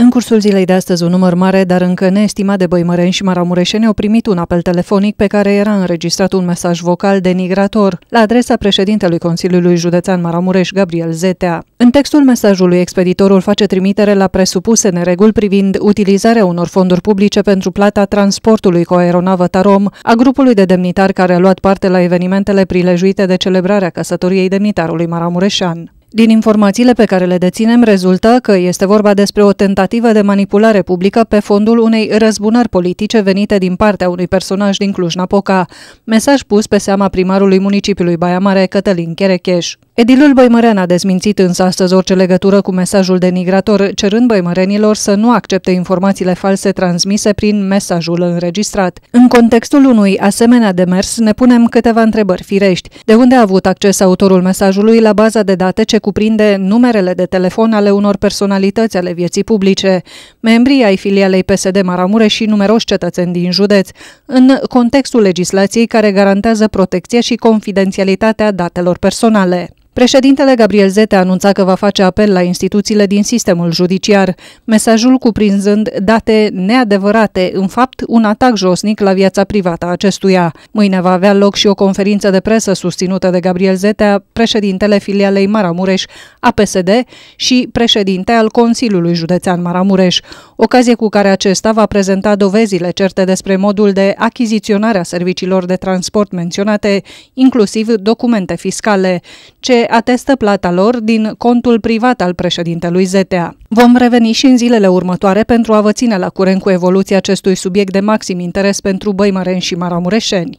În cursul zilei de astăzi, un număr mare, dar încă neestimat de băimăreni și maramureșeni au primit un apel telefonic pe care era înregistrat un mesaj vocal denigrator la adresa președintelui Consiliului Județean Maramureș, Gabriel Zetea. În textul mesajului, expeditorul face trimitere la presupuse nereguli privind utilizarea unor fonduri publice pentru plata transportului cu aeronavă Tarom a grupului de demnitari care a luat parte la evenimentele prilejuite de celebrarea căsătoriei demnitarului maramureșan. Din informațiile pe care le deținem rezultă că este vorba despre o tentativă de manipulare publică pe fondul unei răzbunări politice venite din partea unui personaj din Cluj-Napoca. Mesaj pus pe seama primarului municipiului Baia Mare, Cătălin Cherecheș. Edilul Băimăren a dezmințit însă astăzi orice legătură cu mesajul denigrator, cerând băimărenilor să nu accepte informațiile false transmise prin mesajul înregistrat. În contextul unui asemenea demers ne punem câteva întrebări firești. De unde a avut acces autorul mesajului la baza de date ce cuprinde numerele de telefon ale unor personalități ale vieții publice, membrii ai filialei PSD Maramureș și numeroși cetățeni din județ, în contextul legislației care garantează protecția și confidențialitatea datelor personale? Președintele Gabriel Zete anunța că va face apel la instituțiile din sistemul judiciar, mesajul cuprinzând date neadevărate, în fapt un atac josnic la viața privată a acestuia. Mâine va avea loc și o conferință de presă susținută de Gabriel Zetea, președintele filialei Maramureș a PSD și președinte al Consiliului Județean Maramureș, ocazie cu care acesta va prezenta dovezile certe despre modul de achiziționare a serviciilor de transport menționate, inclusiv documente fiscale, ce atestă plata lor din contul privat al președintelui ZTA. Vom reveni și în zilele următoare pentru a vă ține la curent cu evoluția acestui subiect de maxim interes pentru băimăreni și maramureșeni.